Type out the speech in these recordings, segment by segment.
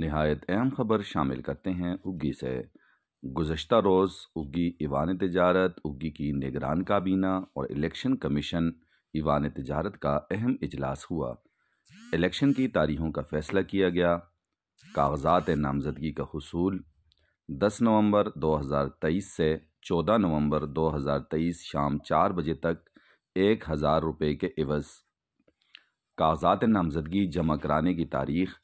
नहायत अहम खबर शामिल करते हैं उगी से गुज्त रोज़ उगी ईवान तजारत उगी की निगरान काबीना और इलेक्शन कमीशन ईवान तजारत का अहम इजलास हुआ इलेक्शन की तारीखों का फ़ैसला किया गया कागजात नामजदगी का हसूल दस नवंबर 2023 से 14 नवंबर 2023 शाम चार बजे तक एक हज़ार रुपये के एवज़ कागजात नामजदगी जमा कराने की तारीख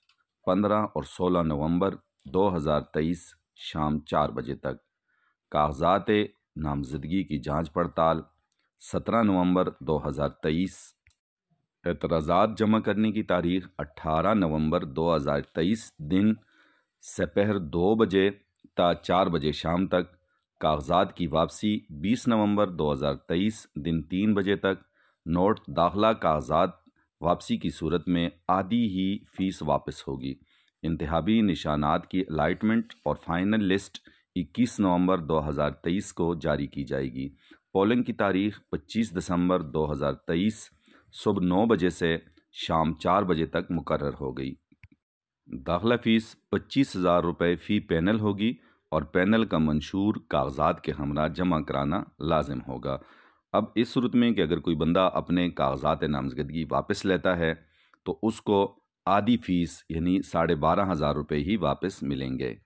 पंद्रह और सोलह नवंबर 2023 शाम चार बजे तक कागजात नामजदगी की जांच पड़ताल सत्रह नवंबर 2023 एतराज जमा करने की तारीख 18 नवंबर 2023 दिन सपहर दो बजे ता चार बजे शाम तक कागजात की वापसी 20 नवंबर 2023 दिन तीन बजे तक नोट दाखला कागजात वापसी की सूरत में आधी ही फ़ीस वापस होगी इंतहाबी निशानात की अलाइटमेंट और फाइनल लिस्ट 21 नवंबर 2023 को जारी की जाएगी पोलिंग की तारीख 25 दिसंबर 2023 सुबह नौ बजे से शाम चार बजे तक मुकर हो गई दाखिला फ़ीस पच्चीस हज़ार रुपये फ़ी पैनल होगी और पैनल का मंशूर कागजात के हमरा जमा कराना लाजम होगा अब इस सूरत में कि अगर कोई बंदा अपने कागजात नामजदगी वापस लेता है तो उसको आधी फ़ीस यानी साढ़े बारह हज़ार रुपये ही वापस मिलेंगे